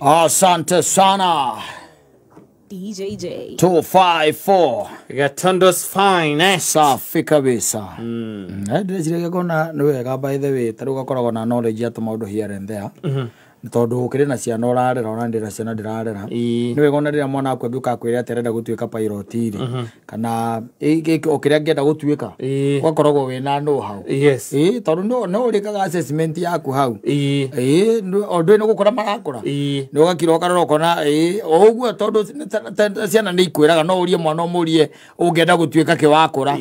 Asante sana DJJ 254 Gatondo's fine eh? Safi kabisa. Mm. mm. Eh, na ndireciria wega by the way taruga koragwo na knowledge ya tumaundu here and there. mm -hmm tondu å na ciana urarera ona ndira ciana ndirarera ni nä wega ona rä mwana waku angä å ka gutuika pilot ri kana o kä rä a angä enda gå tuä ka ũgakoragwo wä na no no å rä kaga yaku hau o eh ä nä gå kå ra marakå ra nä å gakira å karora ciana ni ikwä no å mwana å må gutuika å ngä ni gå tuä ka kä wakå ra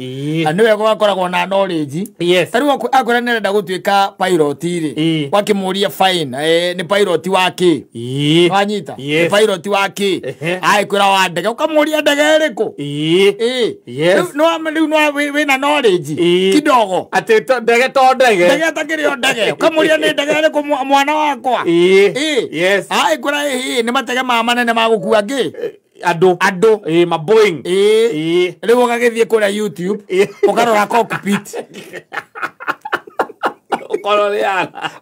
nä wega gakoragwo na norĩnji tarä u akwä ra nä arenda gå tuä ka pairotiri pilot wa kä wanyita nä pilot wa kä agä ra wa ndege ndege kamå ndege ä kå rä no we na knowledge kidogo atä ndege to ndege ndege takĩ rä o ndege å kamå ria nä ndege ä kå mwana wakwa agä kå ra ä nä matege ma manene magå kua ngä andå andå eh, maboing rä eh. u å gagä thiä kå rä a youtube å karora cockpit å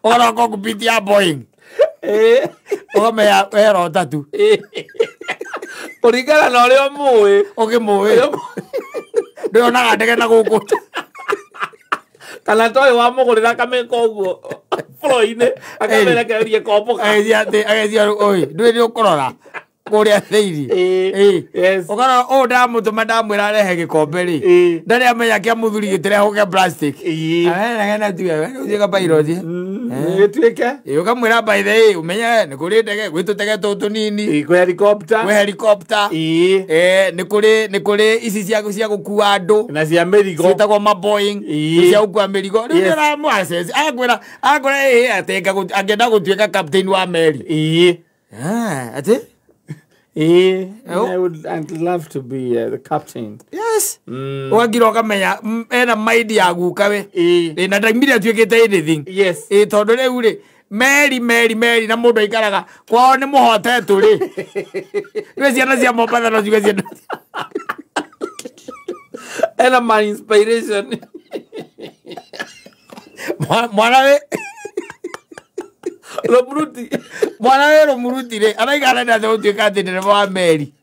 karora cockpit ya boing ũkamenya eh. werota tu eh. kũringana na ũrĩa mũĩ ũkĩmũĩ ndũyonaga ndege na gũkũ kana toĩ wa mũgũrĩra kamĩka ũguo bũrũ akamera akamĩrekererie komboka agethia atĩ agethia ũĩ ndũĩ nĩ ũkũrora kuria theiri ukara å ndamutuma ndamwä arehe he gikombe ri ndari amenya kya muthuri gitire ho ge kä a må thuri gä tä rehoke aenegena tuäka bairothi gä tuä ke å kamwä ra baithe å menye nä ni rä ndege gwä tå tege tå tå nini kwä helikopta nä kå rä ici cia gå kua andå na cia mä rigo ciätagwo maboing cia gå kua mä rigo rä u nä ramwaceci akwä ra akwä ra ä atenga angenda gå tuä ka wa meri ate Uh, ii yes mm. ena maidi ya guka we na ndaimire te anything ĩ tondũ rĩu rĩ meri meri meri na ndå aikaraga kwao ni muhotetu ri iwe ciana cia mombatha no ciuge ciana ena mwana wi romuruti mwana wä romuruti rä araiga arendate gå tuä ka atä ndereba wa meri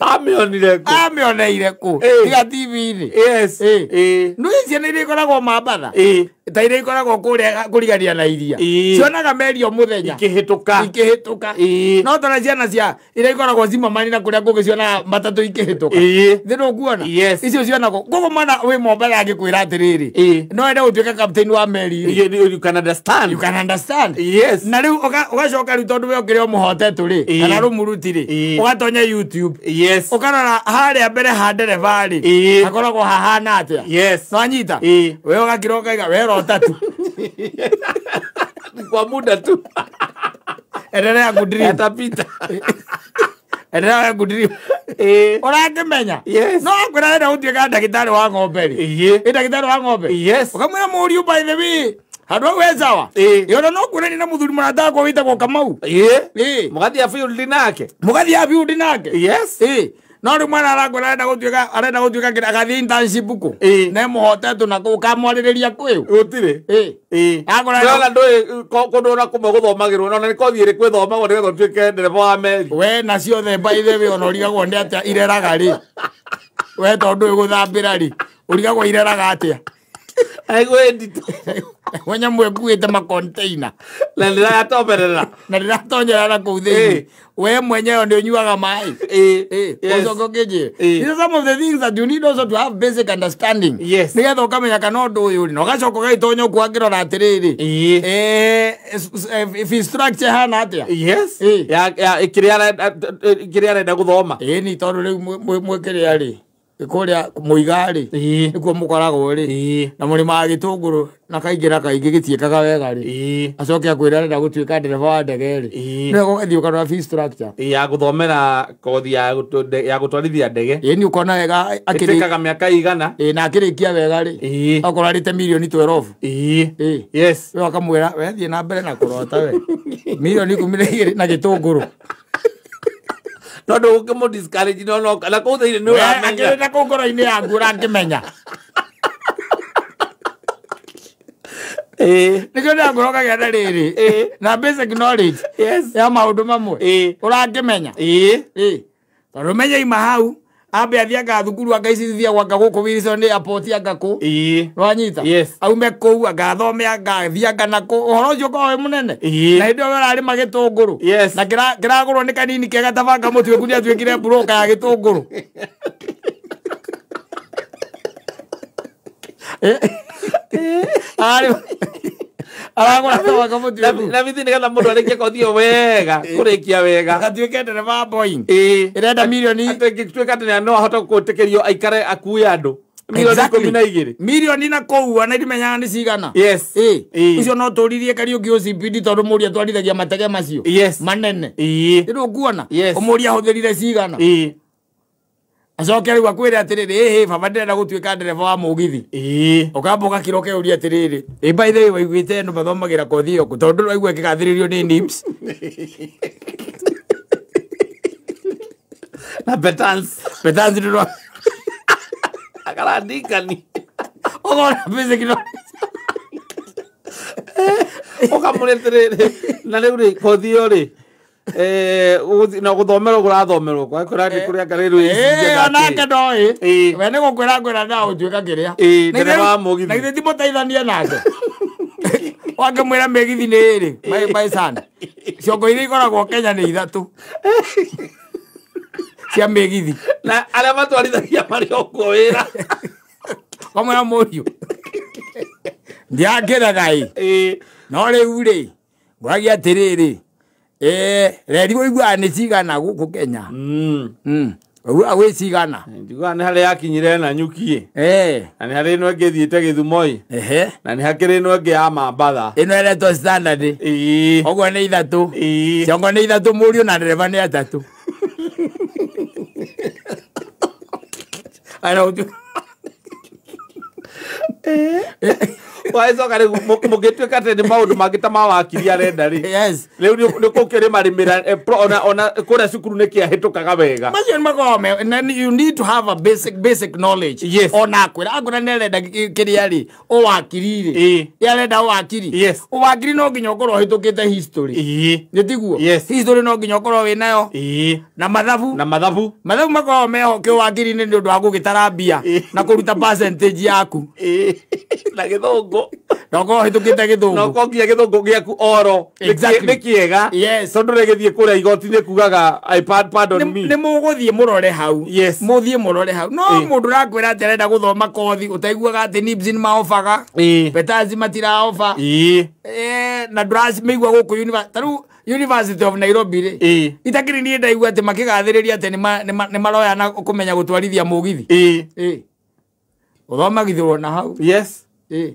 amä onire kå amä oneire kå tiga tv-inä nä ciana irä koragwo mambatha ta iria ikoragwo kuria kurigania na iria cionaga meri o muthenya ikihituka ikihituka no tona ciana cia iria ikoragwo cimamani na kuria kungi ciona matatu ikihituka thi no kuona icio cionagwo koguo mwana wi mombara angikwira atiriri no ende gutuika captain wa meri you can understand you can understand yes na riu ugacoka riu tondu we ukiri o muhotetu ri kana rumuruti ri ugatonya youtube yes ukarora haria mbere ha ndereba ri hakoragwo hahana atia yes no anyita we ugakira ukaiga wero watatu kwa muda tu endelea kudream endelea ya kudream eh. no ngwĩra wenda gũtuĩka ndagĩtarĩ wa ng'ombe rĩ ĩ ndagĩtarĩ wa ng'ombe ũkamwĩra mũriũ by the way handå hau wejawa ona no kwä na må thuri må rataga wä kamau må gathiä biundi nake må gathiä biundi nake no rä mwana arangå arenda arenda gå tuä ka agathiä ntancibuku ne må hotetå na kå kamwarä rä ria kwä u gå tirä ona ndå kå ndå na kå mwe gå thomagä rwo ona nä kothi rä kwä thomagwo nä getha tuä ke ndereba wa meri we na ciothe mbaithe wä ona å rigagwo nä atä a ireraga rä we tondå å gå thambä ra rä å rigagwo ireraga atä a wenya mwe kuite makontaina na ndiratomerera na ndiratonyerana kuu thiini we mwenyewe ndio nyuaga mai ucoka ukijie these some of the things that you need also to have basic understanding yes nigetha ukamenya kana undu uyu ri na ugacoka ugaitonya kwangirora atiriri eh, if structure hana atia yes ya kiria arenda guthoma ni tondu riu mwikiria ri kuria muigari nikuo mukoragwo ri na murima wa gitunguru na kaingi na kaingi gitiekaga wega ri acoke akwira arenda gutuika ndereba wa ndege ri nä gågathiä fee structure ya guthomera thomera kothi ya gå twarithia ndege ä nä ukona wega akäkaga mä aka igana na akä kia wega rä okorwo arä te mirioni wä akamwä ra wethiä na mbere na kurota we mirioni ikumi na igä na gä tondu ukä må discourage no no na kå thä nä å rä na kå ngoro-inä yaku å rangä menya nä kä ndä ngorokagä na rä rä na ya maå ndå mamwe å rangä menya tondå menyaima hau ambe athianga thukuru anga ici thithiagwo anga gå kå wiricwo nä apoti anga kå wanyita aume kå u angathome angathianga na kå å horo å cio korwo må nene na hä ndä ä yo rarä ma tå ngå rå na kä ragå rwo nä kanini kega tabanga må tuä ku nä atuä kire mburoka ya gä tå ngå rå aramathoga ko mutu na bithi ni getha mundu arikie kothi iyo wega kurikia wega gatuike ndereba wa Boeing irenda milioni tuika atĩ no ahote gutikirio aikare akue andu milioni ikumi na igiri milioni na kouwa na ndimenyaga ni cigana å ucio no turirie kari ungi ucipindi tondu muri atwarithagia matege macio manene ndirukuona umuri ahuthirire cigana acoke rä u akwä re atä rä rä baba ndä renda gå tuä ka ndereba wa må githi å kamba å gakä ra å ria atä rä rä ä mbaithe waiguä te ndå mathomagä ra kothi yoku tondå rä aigua kä gathä rä rio nä na ndä akarandikani å gona mbä kino å kamå rä tä rä rä na rä u rä kothi ä yo rä Eh, na gå thomerwo gå rathomerwo kwa kå rani kå rä anga rä rå onake noä we nä gå kwä ra ngwä ra nä agå kä rä a na ithä ti må teithanie nake wange mwä ra mä githi nä ä rä ciongo iria ikoragwo kenya nä ithatå cia mä githi na arä a matwarithagia marä o kuo wä ra kamwe na må riå ndiangä ragai no rä u rä ngwagia atä rä rä ee rerigo igua nä cigana gå kå kenya rä a gwä cigana njiguaga nä harä yakinyire na nyukiä na nä harä no ngä thiä te gä thumoi na nä hakä rä no ngä ya mambatha ä no eretwo standard koguo nä ithatå ciongo nä ithatå må riå na ndereba nä atatå wacoka må gä tuä ka nä maå ndå mangä ta ma wakiri rä u nä kå kä rä marä mä ra kå rä a cukuru nä kä ahä tå kaga wega macio nä makoragwo ona ra ra nä arenda kä rä a rä å arenda å wakiri å wakiri no nginya å korwo hä tå kä te nä tiguo no nginya å korwo wä nayo na mathabu na mathabu mathabu makoragwo å wakiri-inä nä å ndå wa gå gä tara mbia na kå ruta yaku na gä githungu noko hituki te githungu noko nginya githungu giaku oro ni kiega tondu ni githie kuria igoti-ini kugaga pardon me ni muguthie murore hau muthie murore hau no mundu rakwira ati arenda guthoma kothi utaiguaga ati nibsin maobaga betazi matiraoba na nduracimigua guku tariu university of nairobi rä eh. itakiri niä ndaigua atä makä gathä rä ria atä nä maroya na kå menya gå twarithia må githi å thomagithå na hau yes e.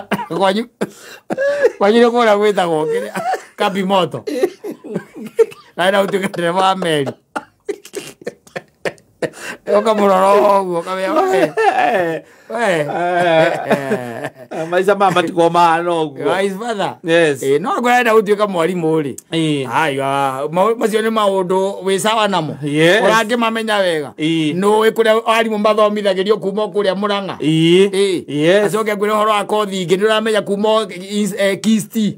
kwanyu kwanyu nä kå rä gwä tagwo kä rä a kabimoto naenda na tuä ke ndereba wa meri å kamå rora å guo kamä Eh. Eh. maica ma matigwo mahana guo yes. e, no ngwenda gutuika mwarimu ri aiwa ah, macio ni maundu wi sawa namo å rangä mamenya wega e. no kuria arimu mathomithagirio kuma kuria muranga e. yes. acoke ngwira horo wa kothi ingi ni uramenya kuma kisti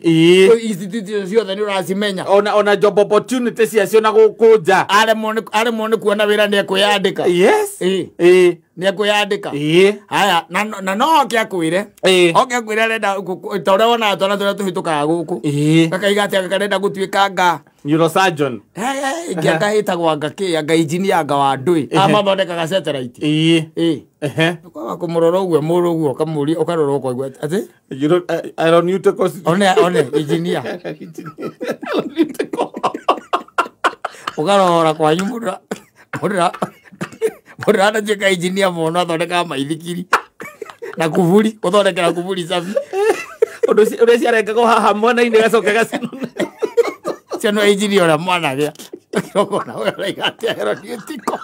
institute ciothe ni uracimenya ona ona job opportunity ciacio na gukunja aremwo ni kuona wira ni ekwiyandika ka nä akwä ka haya na no oke akwä re oke akwä re arenda ta å rä a wonaga twana tå rä a tå hä tå kaga gå kå gakaiga atä akarenda gå tuä ka nga neurosurgeon ngä anga hä tagwa ngakä anga injinianga wa ndå amathondekaga satellite kwaga kå må rora å guo må rå guo kamå ri å karora å koigua atäone injinia å karora kwanyu må ndå må rä anatuä ka athondekaga maithikiri na kuburi å thondekera kuburi cabi å rä ciarengagwo haha mwena-inä gacoke å rä a mwanagä a å yå å tiko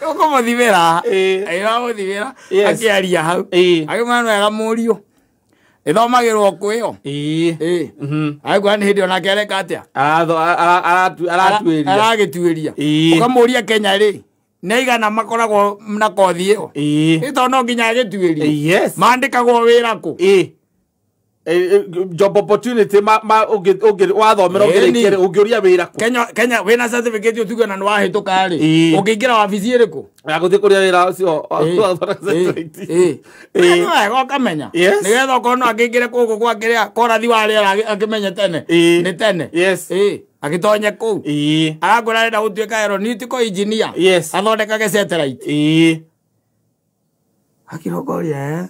kå må thimä ra ra akä aria hau agä mana wega riå ithomagirwo kwio aigua nä hä ndä onake areka atä aragä ria ukamå kenya rä nä igana makoragwo na kothi ä yo ä tondå no nginya agä tuä rie mandä kagwo wä ra kå Eh, eh, job opportunity ma ma wathomera ũngĩrĩkia uria wira ku Kenya Kenya we na certificate ũtuge na hituka nĩwahĩtũka rĩ ũngĩingĩra wabici ku ya gũthiĩ kũrĩa wĩra ũcio wega ũkamenya nĩgetha okorwo no angĩingĩre kũgũ gwa kĩrĩa korathi wa rĩera akĩmenye tene ni tene yes eh eh agĩtonye kũu agakũra arenda gũtuĩka ko engineer yes athondekage satellite eh eh ũrĩa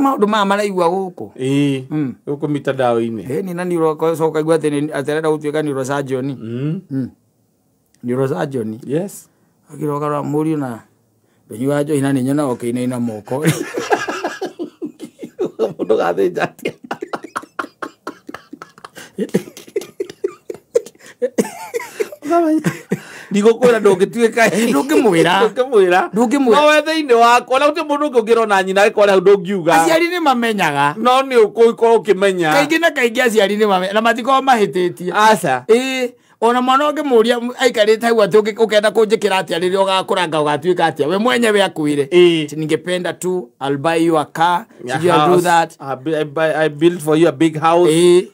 maundu maya maraigua guku ii uku hmm. mitandao-ini ni na nirocoka igua atä atirenda gutuika neurosurgeon hmm. Hmm. neurosurgeon yes agiroka rora muriu na ndunyuaga njohi na ninyona okeinaina moko mundu gathĩnja atia ndigokwira ndungituika ndungimwira ndungimwira ndungimwira no wethe inde wako ona gutie mundu ungi ungirona nyina gikore hau ndungiuga aciari ni mamenyaga no ni ukorwo ukimenya kaingi na kaingi aciari ni mamenyaga na matikoragwo mahititie aca ii ona mwana ũngĩ mũria aikarĩte hau atĩ ũkenda kũnjĩkĩra atĩa rĩrĩa ũgakũranga ũgatuĩka atĩa we mwenye mwenyewe akuire ningependa tu I'll buy you a car Should you do that I, I, I built for you a big house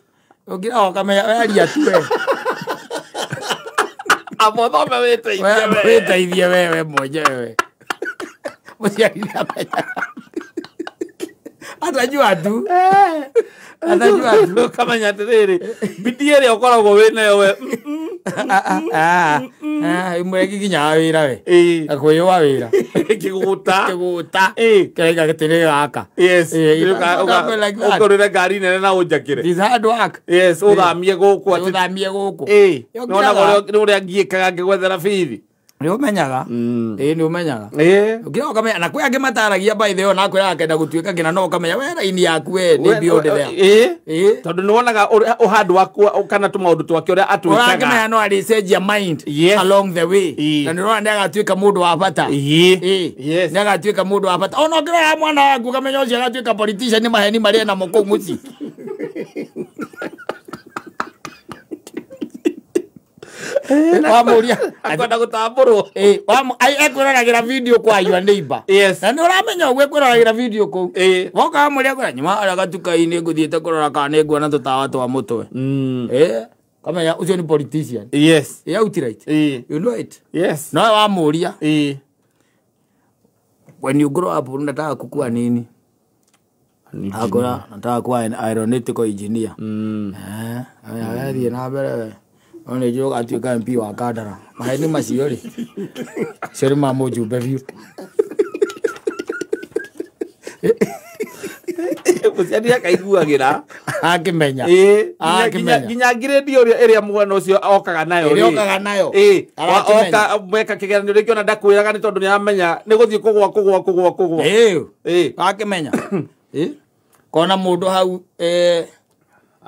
ũngĩ akamenya aria tu we Abandona de traición. De traición, bebé, bebé. Mesti aku nak Ada jual tu. athanyua nduru kamenya atiriri bidii ĩrĩa ũkoragwo wä nayo we imwe giginyaga wĩra we kwĩyũa wĩra kĩgũta kĩgũta kĩraiga gĩtĩrĩ gaka re ngari nene na å å njakä re thamie gå ũnjakĩre ũthamie gũkũ rä a nĩ kaga ngä gwethera bithi nä å ä nä å menyaga å ngä na kwä angä mataragia mbaithe ä yo nakwä raga kenda gå tuä ka ngä na no ũkamenya we raini yaku we nä mbio ndä rea tondå nä wonaga å handå wakwa kana tå maå ndå twake å rä a atwäkaga menya no arä cenjia mind along the way na nä rona nä agatuä ka må ndå wa bata nä agatuä ka må ndå wa bata ona å ngä roya mwana waku å kamenya å cio agatuä ka nä maheni marä enamo kå ngå ci wamuria akwenda gutamburwo ekwiroragä video kwa your neighbor yes na nä å ramenya å video kå woka wa må nyuma arä a gatuka-inä kana nä nguona tå twa må kamenya å cio politician yes e outright you know it yes no wa when you grow up unataka kukua nini akora nataka kuwa aeronautical engineer mm. eh, mm. athiä na mbere one jo ga tuika MP wa Kandara maheni macio ri cio rä ma må njumbe biå mũciari akaiguagä ra akĩmenya nginya ngirĩndi ĩrĩa mwana ũcio okaga nayookaga nayo oka mweka kĩgeranio rĩngĩ ona ndakwĩraga nĩ tondũ nĩ amenya nĩ gũthiĩ kũgwa kũgwa kũgwa kũgwa akĩmenya kona mũndũ hau eh,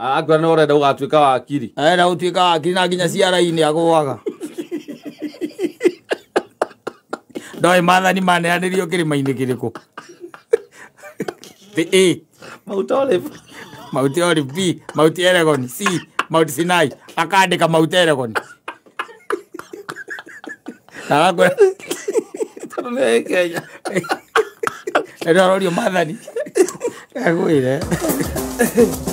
akora nä ũrenda gatuä ka wakiri arenda gå tuä ka wakiri na nginya ciara-inä agwaga ndoä mathani maneanä rio kä rä ma-inä kä rä kå mauti ori b mauti eregon c mauti sinai akandä ka mauti eregon nä rorio mathani agwä re